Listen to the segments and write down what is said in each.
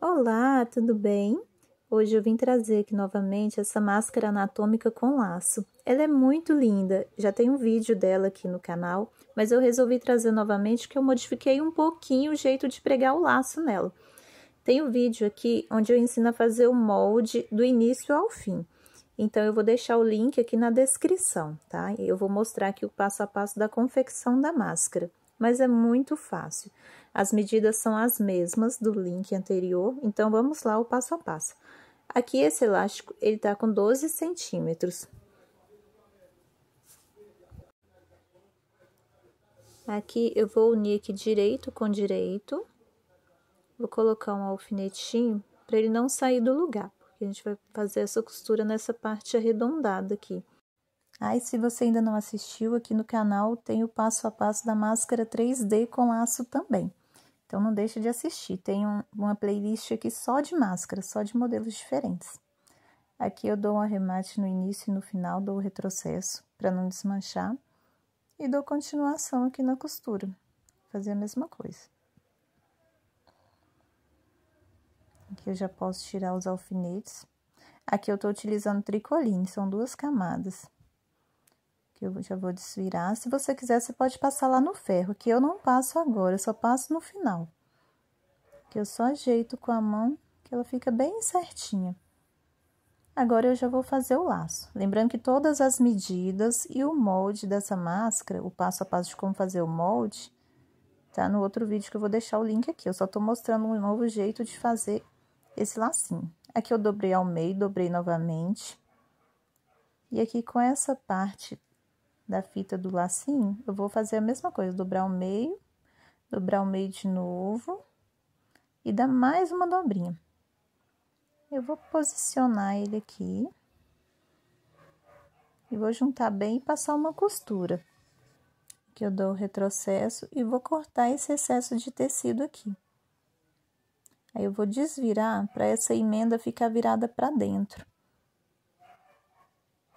Olá, tudo bem? Hoje eu vim trazer aqui novamente essa máscara anatômica com laço. Ela é muito linda, já tem um vídeo dela aqui no canal, mas eu resolvi trazer novamente que eu modifiquei um pouquinho o jeito de pregar o laço nela. Tem um vídeo aqui onde eu ensino a fazer o molde do início ao fim. Então, eu vou deixar o link aqui na descrição, tá? Eu vou mostrar aqui o passo a passo da confecção da máscara mas é muito fácil. As medidas são as mesmas do link anterior, então vamos lá o passo a passo. Aqui esse elástico, ele tá com 12 centímetros. Aqui eu vou unir aqui direito com direito. Vou colocar um alfinetinho para ele não sair do lugar, porque a gente vai fazer essa costura nessa parte arredondada aqui. Ah, e se você ainda não assistiu, aqui no canal tem o passo a passo da máscara 3D com laço também. Então, não deixe de assistir. Tem um, uma playlist aqui só de máscara, só de modelos diferentes. Aqui eu dou um arremate no início e no final, dou o retrocesso para não desmanchar. E dou continuação aqui na costura. Fazer a mesma coisa. Aqui eu já posso tirar os alfinetes. Aqui eu estou utilizando tricoline, são duas camadas que eu já vou desvirar. Se você quiser, você pode passar lá no ferro, que eu não passo agora, eu só passo no final. Que eu só ajeito com a mão, que ela fica bem certinha. Agora, eu já vou fazer o laço. Lembrando que todas as medidas e o molde dessa máscara, o passo a passo de como fazer o molde, tá no outro vídeo que eu vou deixar o link aqui. Eu só tô mostrando um novo jeito de fazer esse lacinho. Aqui eu dobrei ao meio, dobrei novamente. E aqui com essa parte da fita do lacinho, eu vou fazer a mesma coisa, dobrar o meio, dobrar o meio de novo e dar mais uma dobrinha. Eu vou posicionar ele aqui e vou juntar bem e passar uma costura. Que eu dou o retrocesso e vou cortar esse excesso de tecido aqui. Aí eu vou desvirar para essa emenda ficar virada para dentro.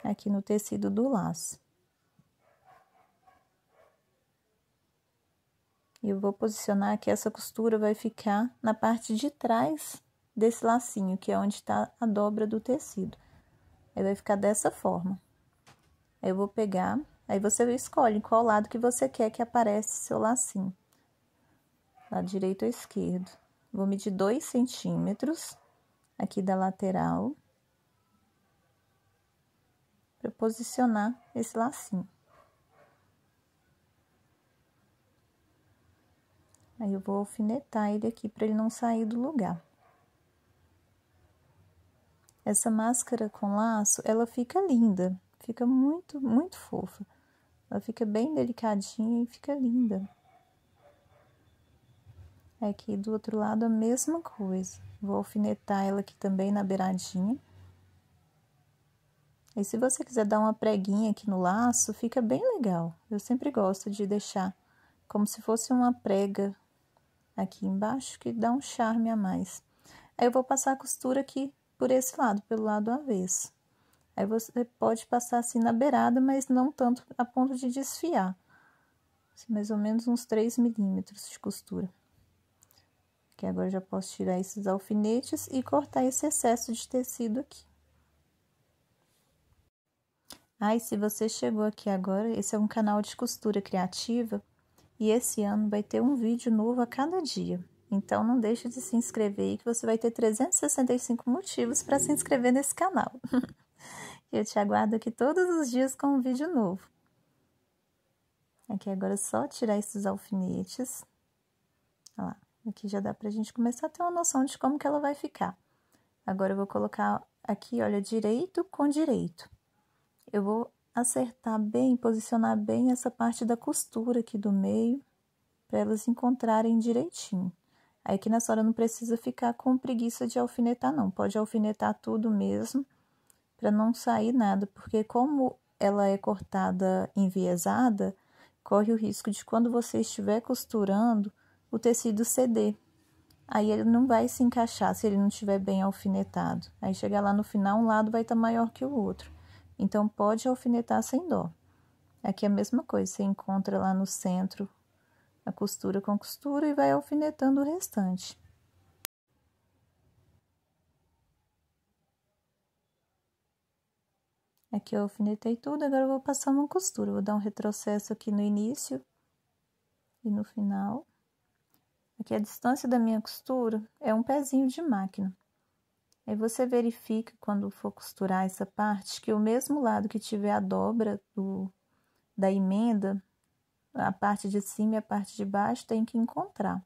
Aqui no tecido do laço. E eu vou posicionar que essa costura vai ficar na parte de trás desse lacinho, que é onde está a dobra do tecido. Aí, vai ficar dessa forma. Aí, eu vou pegar, aí você escolhe qual lado que você quer que apareça seu lacinho. Lado direito ou esquerdo. Vou medir 2 centímetros aqui da lateral. Para posicionar esse lacinho. Aí eu vou alfinetar ele aqui para ele não sair do lugar. Essa máscara com laço, ela fica linda, fica muito, muito fofa. Ela fica bem delicadinha e fica linda. Aqui do outro lado a mesma coisa. Vou alfinetar ela aqui também na beiradinha. E se você quiser dar uma preguinha aqui no laço, fica bem legal. Eu sempre gosto de deixar como se fosse uma prega aqui embaixo que dá um charme a mais. Aí eu vou passar a costura aqui por esse lado, pelo lado avesso. Aí você pode passar assim na beirada, mas não tanto a ponto de desfiar. Assim, mais ou menos uns 3 milímetros de costura. Que agora já posso tirar esses alfinetes e cortar esse excesso de tecido aqui. Aí, ah, se você chegou aqui agora, esse é um canal de costura criativa e esse ano vai ter um vídeo novo a cada dia. Então não deixe de se inscrever e que você vai ter 365 motivos para se inscrever nesse canal. Eu te aguardo aqui todos os dias com um vídeo novo. Aqui agora é só tirar esses alfinetes. Olha lá, aqui já dá pra gente começar a ter uma noção de como que ela vai ficar. Agora eu vou colocar aqui, olha, direito com direito. Eu vou acertar bem, posicionar bem essa parte da costura aqui do meio, para elas encontrarem direitinho. Aí que nessa hora não precisa ficar com preguiça de alfinetar, não. Pode alfinetar tudo mesmo, para não sair nada, porque como ela é cortada enviesada, corre o risco de quando você estiver costurando, o tecido ceder. Aí ele não vai se encaixar se ele não estiver bem alfinetado. Aí chegar lá no final, um lado vai estar tá maior que o outro. Então pode alfinetar sem dó. É aqui é a mesma coisa, você encontra lá no centro a costura com costura e vai alfinetando o restante. Aqui eu alfinetei tudo, agora eu vou passar uma costura. Vou dar um retrocesso aqui no início e no final. Aqui a distância da minha costura é um pezinho de máquina. Aí você verifica quando for costurar essa parte que o mesmo lado que tiver a dobra do, da emenda, a parte de cima e a parte de baixo tem que encontrar.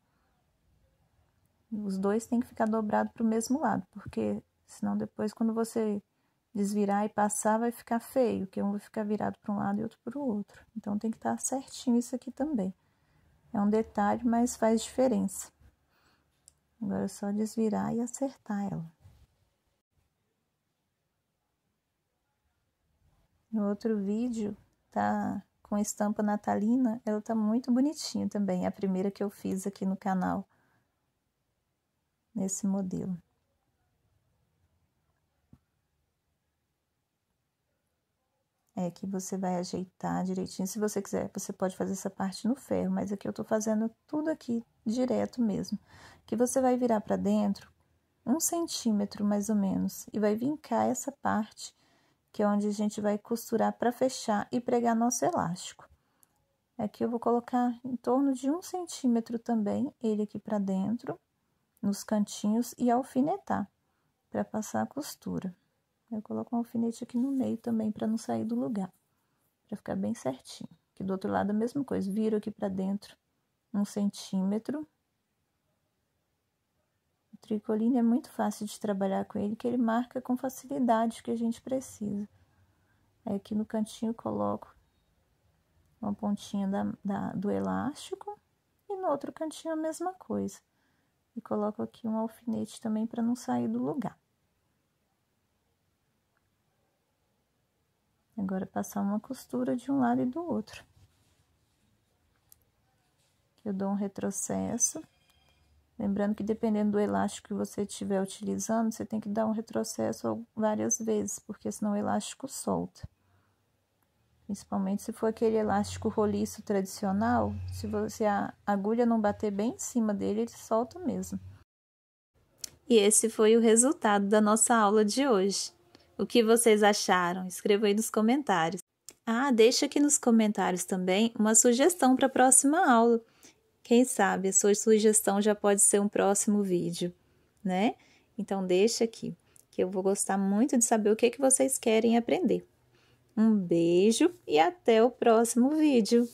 Os dois tem que ficar dobrado para o mesmo lado, porque senão depois quando você desvirar e passar vai ficar feio, que um vai ficar virado para um lado e outro para o outro. Então tem que estar tá certinho isso aqui também. É um detalhe, mas faz diferença. Agora é só desvirar e acertar ela. No outro vídeo, tá com estampa natalina, ela tá muito bonitinha também, a primeira que eu fiz aqui no canal, nesse modelo. É que você vai ajeitar direitinho, se você quiser, você pode fazer essa parte no ferro, mas aqui eu tô fazendo tudo aqui direto mesmo. Que você vai virar pra dentro um centímetro mais ou menos, e vai vincar essa parte que é onde a gente vai costurar para fechar e pregar nosso elástico. Aqui eu vou colocar em torno de um centímetro também, ele aqui para dentro, nos cantinhos e alfinetar para passar a costura. Eu coloco um alfinete aqui no meio também para não sair do lugar, para ficar bem certinho. Aqui do outro lado a mesma coisa, viro aqui para dentro um centímetro Tricoline é muito fácil de trabalhar com ele, que ele marca com facilidade o que a gente precisa. Aí, aqui no cantinho, coloco uma pontinha da, da, do elástico e no outro cantinho a mesma coisa. E coloco aqui um alfinete também para não sair do lugar. Agora, passar uma costura de um lado e do outro. Eu dou um retrocesso Lembrando que dependendo do elástico que você estiver utilizando, você tem que dar um retrocesso várias vezes, porque senão o elástico solta. Principalmente se for aquele elástico roliço tradicional, se você a agulha não bater bem em cima dele, ele solta mesmo. E esse foi o resultado da nossa aula de hoje. O que vocês acharam? Escreva aí nos comentários. Ah, deixa aqui nos comentários também uma sugestão para a próxima aula. Quem sabe a sua sugestão já pode ser um próximo vídeo, né? Então deixa aqui, que eu vou gostar muito de saber o que, que vocês querem aprender. Um beijo e até o próximo vídeo!